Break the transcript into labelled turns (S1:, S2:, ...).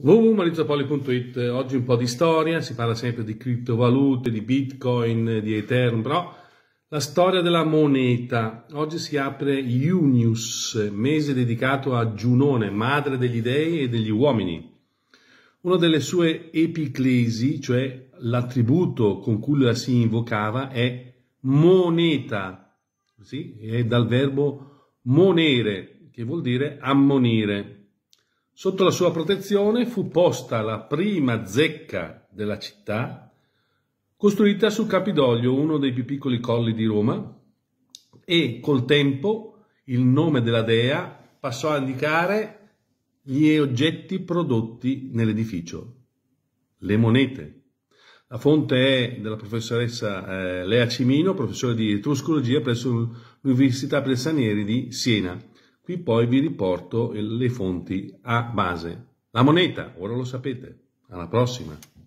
S1: www.marizzopoli.it Oggi un po' di storia, si parla sempre di criptovalute, di bitcoin, di ethereum, però la storia della moneta. Oggi si apre Junius, mese dedicato a Giunone, madre degli dei e degli uomini. Una delle sue epiclesi, cioè l'attributo con cui la si invocava, è moneta, sì? è dal verbo monere, che vuol dire ammonire. Sotto la sua protezione fu posta la prima zecca della città, costruita sul Campidoglio, uno dei più piccoli colli di Roma, e col tempo il nome della dea passò a indicare gli oggetti prodotti nell'edificio, le monete. La fonte è della professoressa eh, Lea Cimino, professore di etruscologia presso l'Università Plessanieri di Siena. Qui poi vi riporto le fonti a base. La moneta, ora lo sapete. Alla prossima.